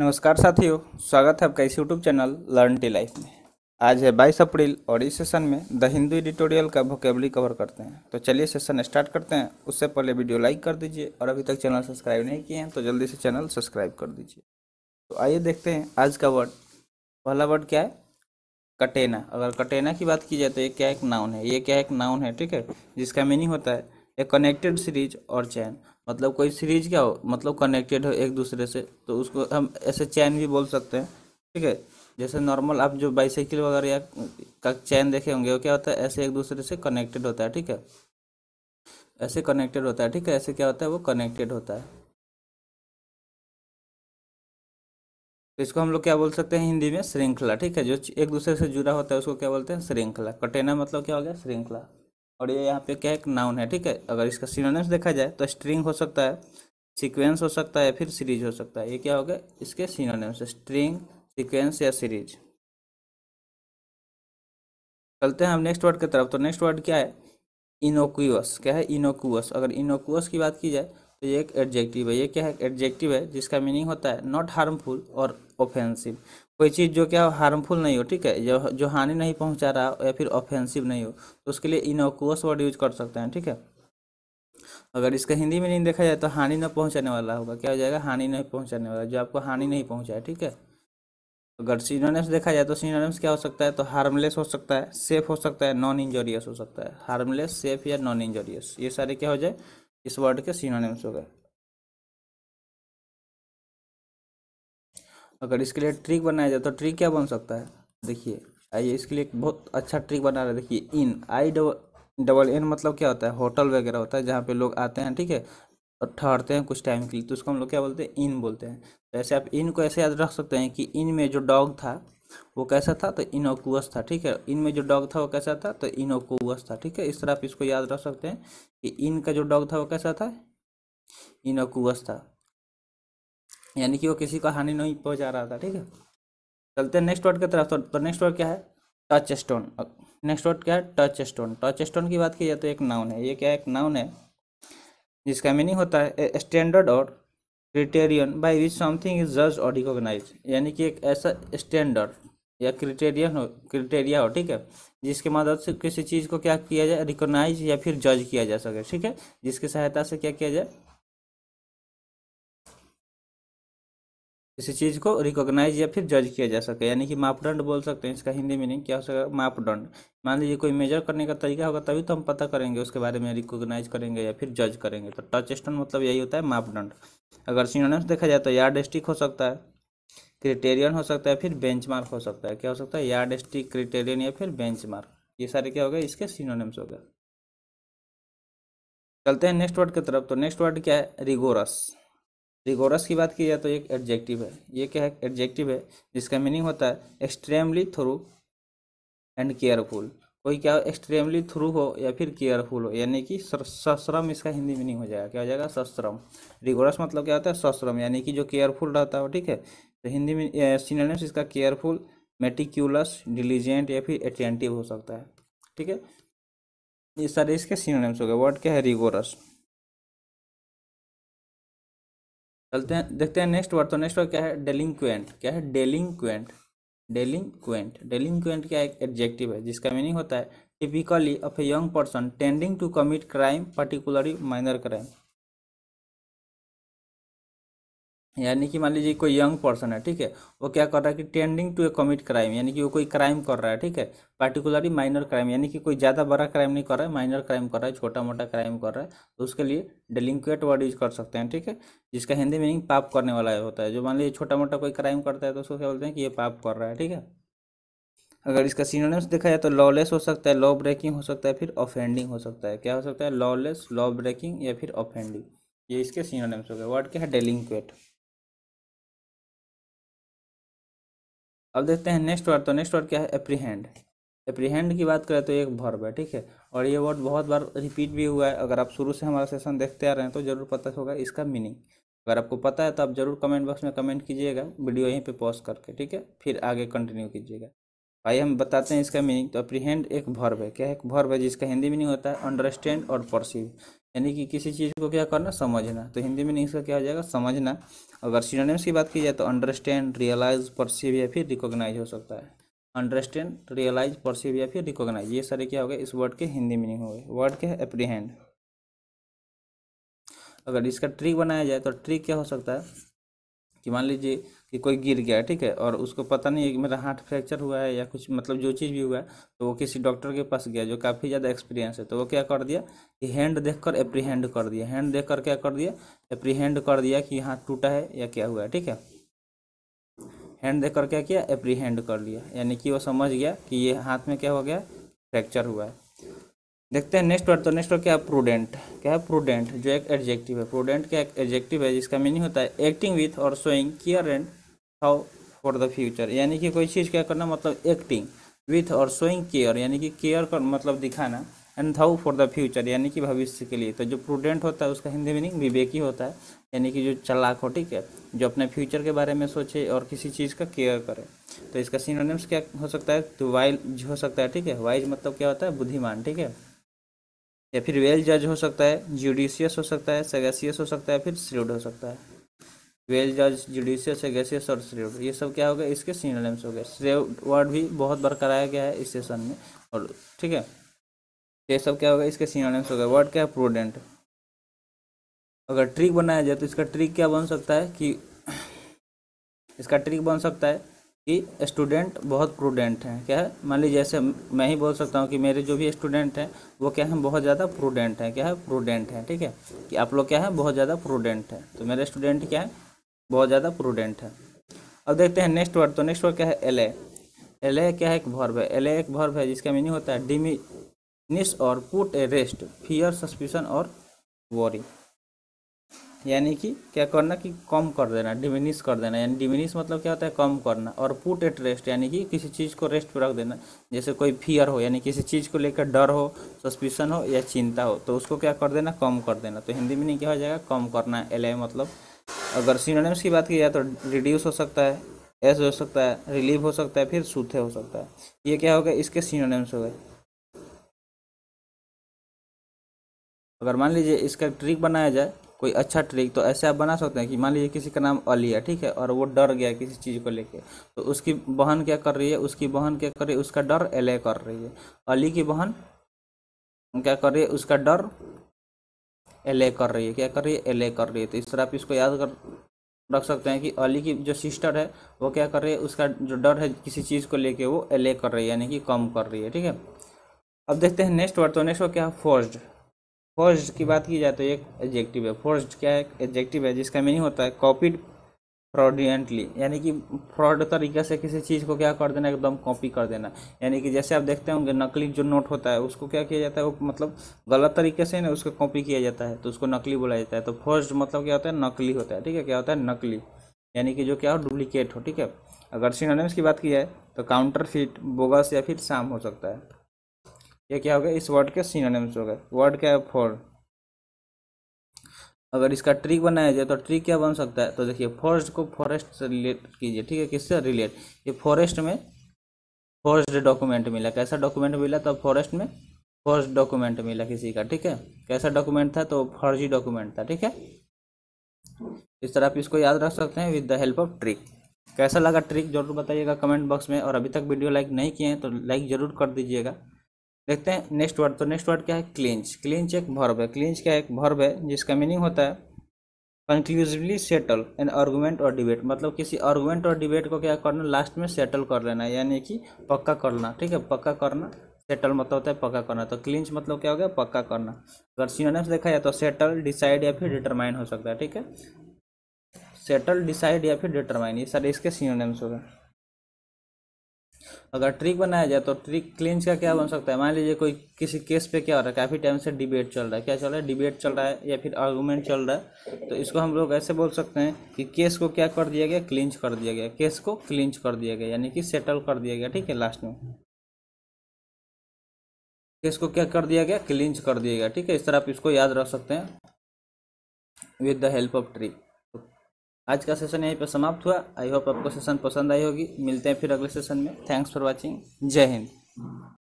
नमस्कार साथियों स्वागत है आपका इस YouTube channel learn T life में आज है 22 अप्रैल और इस सेशन में द हिंदू एडिटोरियल का वोकेबली कवर करते हैं तो चलिए सेशन स्टार्ट करते हैं उससे पहले वीडियो लाइक कर दीजिए और अभी तक चैनल सब्सक्राइब नहीं किए हैं तो जल्दी से चैनल सब्सक्राइब कर दीजिए तो आइए देखते हैं आज का वर्ड पहला वर्ड क्या है कटेना अगर कटेना की बात की जाए तो ये क्या एक नाउन है ये क्या एक नाउन है ठीक है जिसका मीनिंग होता है ए कनेक्टेड सीरीज और चैन मतलब कोई सीरीज क्या हो मतलब कनेक्टेड हो एक दूसरे से तो उसको हम ऐसे चैन भी बोल सकते हैं ठीक है जैसे नॉर्मल आप जो बाइसाइकिल वगैरह या का चैन देखे होंगे वो क्या होता है ऐसे एक दूसरे से कनेक्टेड होता है ठीक है ऐसे कनेक्टेड होता है ठीक है ऐसे क्या होता है वो कनेक्टेड होता है तो इसको हम लोग क्या बोल सकते हैं हिंदी में श्रृंखला ठीक है जो एक दूसरे से जुड़ा होता है उसको क्या बोलते हैं श्रृंखला कटेना मतलब क्या हो गया श्रृंखला और ये यहाँ पे क्या है नाउन है ठीक है अगर इसका सिनोनिम्स देखा जाए तो स्ट्रिंग हो सकता है सीक्वेंस हो सकता है फिर सीरीज हो सकता है ये क्या हो गया इसके सिनोनिम्स स्ट्रिंग सीक्वेंस या सीरीज चलते हैं हम नेक्स्ट वर्ड की तरफ तो नेक्स्ट वर्ड क्या है इनोक्यूअस क्या है इनोक्यूअस अगर इनोक्यूअस की बात की जाए तो ये एक एडजेक्टिव है ये क्या है एडजेक्टिव है जिसका मीनिंग होता है नॉट हार्मफुल और ऑफेंसिव कोई चीज़ जो क्या हार्मफुल नहीं हो ठीक है जो जो हानि नहीं पहुंचा रहा या फिर ऑफेंसिव नहीं हो तो उसके लिए इनोकुअस वर्ड यूज कर सकते हैं ठीक है अगर इसका हिंदी में नहीं देखा जाए तो हानि न पहुंचाने वाला होगा क्या हो जाएगा हानि नहीं पहुंचाने वाला जो आपको हानि नहीं है ठीक है अगर सीनोनेम्स देखा जाए तो सीनोनेम्स क्या हो सकता है तो हार्मलेस हो सकता है सेफ हो सकता है नॉन इंजोरियस हो सकता है हार्मलेस सेफ या नॉन इंजोरियस ये सारे क्या हो जाए इस वर्ड के सीनोनेम्स हो गए अगर इसके लिए ट्रिक बनाया जाए तो ट्रिक क्या बन सकता है देखिए आइए इसके लिए एक बहुत अच्छा ट्रिक बना रहा है देखिए in I double double N मतलब क्या होता है होटल वगैरह होता है जहाँ पे लोग आते हैं ठीक है और ठहरते हैं कुछ टाइम के लिए तो उसको हम लोग क्या बोलते हैं इन बोलते हैं तो ऐसे आप इन को ऐसे याद रख सकते हैं कि इन में जो डॉग था वो कैसा था तो इनोकुअस था ठीक है इन में जो डॉग था वो कैसा था तो इनोकुअस था ठीक है इस तरह आप इसको याद रख सकते हैं कि इन का जो डॉग था वो कैसा था इनोकुअस था यानी कि वो किसी को हानि नहीं पहुंचा रहा था ठीक है चलते हैं नेक्स्ट वर्ड की तरफ तो, तो नेक्स्ट वर्ड क्या है टच स्टोन नेक्स्ट वर्ड क्या है टच स्टोन टच स्टोन की बात की जाए तो एक नाउन है ये क्या एक नाउन है जिसका मीनिंग होता है स्टैंडर्ड और criterion by which something is जज और रिकोगनाइज यानी कि एक ऐसा स्टैंडर्ड या क्रिटेरियन हो क्रिटेरिया हो ठीक है जिसके मदद से किसी चीज़ को क्या किया जाए रिकोगनाइज या फिर जज किया जा सके ठीक है जिसकी सहायता से क्या किया जाए किसी चीज़ को रिकॉग्नाइज या फिर जज किया जा सके यानी कि मापदंड बोल सकते हैं इसका हिंदी मीनिंग क्या हो सकेगा मापदंड मान लीजिए कोई मेजर करने का तरीका होगा तभी तो हम पता करेंगे उसके बारे में रिकॉग्नाइज करेंगे या फिर जज करेंगे तो टच स्टोन मतलब यही होता है मापदंड अगर सिनोनिम्स देखा जाए तो यार्ड स्टिक हो सकता है क्रिटेरियन हो सकता है फिर बेंच हो सकता है क्या हो सकता है यार्ड स्टिक क्रिटेरियन या फिर बेंच ये सारे क्या हो गए इसके सिनोनिम्स हो गए चलते हैं नेक्स्ट वर्ड की तरफ तो नेक्स्ट वर्ड क्या है रिगोरस रिगोरस की बात की जाए तो एक एडजेक्टिव है ये क्या है एडजेक्टिव है जिसका मीनिंग होता है एक्सट्रीमली थ्रू एंड केयरफुल कोई क्या हो एक्सट्रीमली थ्रू हो या फिर केयरफुल हो यानी कि सश्रम इसका हिंदी मीनिंग हो जाएगा क्या हो जाएगा सश्रम रिगोरस मतलब क्या होता है सश्रम यानी कि जो केयरफुल रहता हो ठीक है तो हिंदी में इसका केयरफुल मेटिक्यूलस डिलीजेंट या फिर एटेंटिव हो सकता है ठीक है ये सारे इसके सिनोनिम्स हो गए वर्ड क्या है रिगोरस चलते हैं देखते हैं नेक्स्ट वर्ड तो नेक्स्ट वर्ड क्या है डेलिंक्वेंट क्या है डेलिंक्वेंट डेलिंक्वेंट डेलिंक्वेंट क्या एक एडजेक्टिव है जिसका मीनिंग होता है typically of a young person tending to commit crime particularly minor crime यानी कि मान लीजिए कोई यंग पर्सन है ठीक है वो क्या कर रहा है कि tending to a commit crime यानी कि वो कोई क्राइम कर रहा है ठीक है पार्टिकुलरली माइनर क्राइम यानी कि कोई ज़्यादा बड़ा क्राइम नहीं कर रहा है माइनर क्राइम कर रहा है छोटा मोटा क्राइम कर रहा है तो उसके लिए डेलिंक्वेट वर्ड यूज कर सकते हैं ठीक है जिसका हिंदी मीनिंग पाप करने वाला होता है जो मान लीजिए छोटा मोटा कोई क्राइम करता है तो उसको क्या बोलते हैं कि ये पाप कर रहा है ठीक है अगर इसका सीनोनिम्स देखा जाए तो लॉलेस हो सकता है लॉ ब्रेकिंग हो सकता है फिर ऑफेंडिंग हो सकता है क्या हो सकता है लॉलेस लॉ ब्रेकिंग या फिर ऑफेंडिंग ये इसके सीनोनिम्स हो गए वर्ड क्या है डेलिंक्वेट अब देखते हैं नेक्स्ट वर्ड तो नेक्स्ट वर्ड क्या है अप्रीहेंड अप्रीहेंड की बात करें तो एक वर्ब है ठीक है और ये वर्ड बहुत बार रिपीट भी हुआ है अगर आप शुरू से हमारा सेशन देखते आ रहे हैं तो ज़रूर पता होगा इसका मीनिंग अगर आपको पता है तो आप ज़रूर कमेंट बॉक्स में कमेंट कीजिएगा वीडियो यहीं पे पॉज करके ठीक है फिर आगे कंटिन्यू कीजिएगा भाई हम बताते हैं इसका मीनिंग तो अप्रीहेंड एक वर्ब है क्या है एक वर्ब है जिसका हिंदी मीनिंग होता है अंडरस्टैंड और परसीव यानी कि किसी चीज़ को क्या करना समझना तो हिंदी में इसका क्या हो जाएगा समझना अगर सीनोनिम्स की बात की जाए तो अंडरस्टैंड रियलाइज परसीव या फिर रिकॉग्नाइज हो सकता है अंडरस्टैंड रियलाइज परसीव या फिर रिकॉग्नाइज ये सारे क्या हो गए इस वर्ड के हिंदी मीनिंग हो गए वर्ड के है अप्रीहेंड अगर इसका ट्रिक बनाया जाए तो ट्रिक क्या हो सकता है कि मान लीजिए कि कोई गिर गया ठीक है और उसको पता नहीं है कि मेरा हार्ट फ्रैक्चर हुआ है या कुछ मतलब जो चीज़ भी हुआ है तो वो किसी डॉक्टर के पास गया जो काफ़ी ज़्यादा एक्सपीरियंस है तो वो क्या कर दिया कि हैंड देख कर एप्रीहेंड कर दिया हैंड देख कर क्या कर दिया एप्रीहेंड कर दिया कि हाथ टूटा है या क्या हुआ है ठीक है हैंड देख कर क्या किया एप्रीहेंड कर लिया यानी कि वो समझ गया कि ये हाथ में क्या हो गया फ्रैक्चर हुआ है देखते हैं नेक्स्ट वर्ड तो नेक्स्ट वर्ड क्या है प्रूडेंट क्या है प्रूडेंट जो एक एडजेक्टिव है प्रूडेंट क्या एक एडजेक्टिव है जिसका मीनिंग होता है एक्टिंग विथ और showing care and how for the future यानी कि कोई चीज़ क्या करना मतलब एक्टिंग विथ और शोइंग केयर यानी कि केयर कर मतलब दिखाना and how for the future यानी कि भविष्य के लिए तो जो प्रूडेंट होता है उसका हिंदी मीनिंग विवेकी होता है यानी कि जो चलाक हो ठीक है जो अपने फ्यूचर के बारे में सोचे और किसी चीज़ का केयर करे तो इसका सीनोनिम्स क्या हो सकता है तो वाइज हो सकता है ठीक है वाइज मतलब क्या होता है बुद्धिमान ठीक है या फिर वेल जज हो सकता है जुडिशियस हो सकता है सेगेसियस हो सकता है फिर श्रीड हो सकता है वेल जज जुडिशियस सेगेसियस और श्रीड ये सब क्या हो गया इसके सीनोनिम्स हो गए श्रेड वर्ड भी बहुत बार कराया गया है इस सेशन में और ठीक है ये सब क्या होगा इसके सीनोनिम्स हो गए वर्ड क्या है प्रूडेंट अगर ट्रिक बनाया जाए तो इसका ट्रिक क्या बन सकता है कि इसका ट्रिक बन सकता है कि स्टूडेंट बहुत प्रूडेंट हैं क्या है मान लीजिए जैसे मैं ही बोल सकता हूँ कि मेरे जो भी स्टूडेंट हैं वो क्या है बहुत ज़्यादा प्रूडेंट हैं क्या है प्रूडेंट हैं ठीक है कि आप लोग क्या है बहुत ज़्यादा प्रूडेंट हैं तो मेरे स्टूडेंट क्या है बहुत ज़्यादा प्रूडेंट है अब देखते हैं नेक्स्ट वर्ड तो नेक्स्ट वर्ड क्या है एल एल ए क्या है एक भर्व है एल ए एक भर्व है जिसका मीनिंग होता है डिमिनिस और put a rest fear suspicion और वॉरी यानी कि क्या करना कि कम कर देना डिमिनिश कर देना यानी डिमिनिश मतलब क्या होता है कम करना और पुट एट रेस्ट यानी कि किसी चीज़ को रेस्ट पर रख देना जैसे कोई फियर हो यानी किसी चीज़ को लेकर डर हो सस्पिशन हो या चिंता हो तो उसको क्या कर देना कम कर देना तो हिंदी मीनिंग क्या हो जाएगा कम करना एल मतलब अगर सिनोनिम्स की बात की जाए तो रिड्यूस हो सकता है एस हो सकता है रिलीव हो सकता है फिर सूथे हो सकता है ये क्या हो गया इसके सिनोनिम्स हो गए अगर मान लीजिए इसका ट्रिक बनाया जाए कोई अच्छा ट्रिक तो ऐसे आप बना सकते हैं कि मान लीजिए किसी का नाम अली है ठीक है और वो डर गया किसी चीज़ को लेके तो उसकी बहन क्या कर रही है उसकी बहन क्या कर रही है उसका डर एले कर रही है अली की बहन क्या कर रही है उसका डर एले कर रही है क्या कर रही है एले कर रही है तो इस तरह आप इसको याद कर रख सकते हैं कि अली की जो सिस्टर है वो क्या कर रही है उसका जो डर है किसी चीज़ को लेके वो एले कर रही है यानी कि कम कर रही है ठीक है अब देखते हैं नेक्स्ट वर्ड तो नेक्स्ट वर्ड क्या है फोर्स्ड फोर्स्ड की बात की जाए तो एक एडजेक्टिव है फोर्स्ड क्या है एडजेक्टिव है जिसका मीनिंग होता है कॉपीड फ्रॉडियंटली यानी कि फ्रॉड तरीके से किसी चीज़ को क्या कर देना एकदम कॉपी कर देना यानी कि जैसे आप देखते होंगे नकली जो नोट होता है उसको क्या किया जाता है वो मतलब गलत तरीके से ना उसको कॉपी किया जाता है तो उसको नकली बोला जाता है तो फर्स्ट मतलब क्या होता है नकली होता है ठीक है क्या होता है नकली यानी कि जो क्या हो डुप्लीकेट हो ठीक है अगर सिनोनिम्स की बात की जाए तो काउंटर फिट बोगस या फिर शाम हो सकता है ये क्या हो गया इस वर्ड के सिनोनिम्स हो गए वर्ड क्या है फोर अगर इसका ट्रिक बनाया जाए तो ट्रिक क्या बन सकता है तो देखिए फॉरेस्ट को फॉरेस्ट से रिलेट कीजिए ठीक है किससे रिलेट ये फॉरेस्ट में फॉरेस्ट डॉक्यूमेंट मिला कैसा डॉक्यूमेंट मिला तो फॉरेस्ट में फॉरेस्ट डॉक्यूमेंट मिला किसी का ठीक है कैसा डॉक्यूमेंट था तो फर्जी डॉक्यूमेंट था ठीक है इस तरह आप इसको याद रख सकते हैं with the help of trick कैसा लगा ट्रिक जरूर बताइएगा कमेंट बॉक्स में और अभी तक वीडियो लाइक नहीं किए हैं तो लाइक ज़रूर कर दीजिएगा देखते हैं नेक्स्ट वर्ड तो नेक्स्ट वर्ड क्या है क्लिंच क्लिंच एक भर्व है क्लिंच क्या एक भर्व है जिसका मीनिंग होता है कंक्लूसिवली सेटल एन आर्गूमेंट और डिबेट मतलब किसी आर्गूमेंट और डिबेट को क्या करना लास्ट में सेटल कर लेना यानी कि पक्का करना ठीक है पक्का करना सेटल मतलब होता है पक्का करना तो क्लिंच मतलब क्या हो गया पक्का करना अगर सिनोनिम्स देखा जाए तो सेटल डिसाइड या फिर डिटरमाइन हो सकता है ठीक है सेटल डिसाइड या फिर डिटरमाइन ये सारे इसके सीनोनिम्स हो गए अगर ट्रिक बनाया जाए तो ट्रिक क्लिंच का क्या बन सकता है मान लीजिए कोई किसी केस पे क्या हो रहा है काफ़ी टाइम से डिबेट चल रहा है क्या चल रहा है डिबेट चल रहा है या फिर आर्गूमेंट चल रहा है तो इसको हम लोग ऐसे बोल सकते हैं कि केस को क्या कर दिया गया क्लिंच कर दिया गया केस को क्लिंच कर दिया गया यानी कि सेटल कर दिया गया ठीक है लास्ट में केस को क्या कर दिया गया क्लिंच कर दिया गया ठीक है इस तरह आप इसको याद रख सकते हैं with the help of trick आज का सेशन यहीं पर समाप्त हुआ आई होप आपको सेशन पसंद आई होगी मिलते हैं फिर अगले सेशन में थैंक्स फॉर वॉचिंग जय हिंद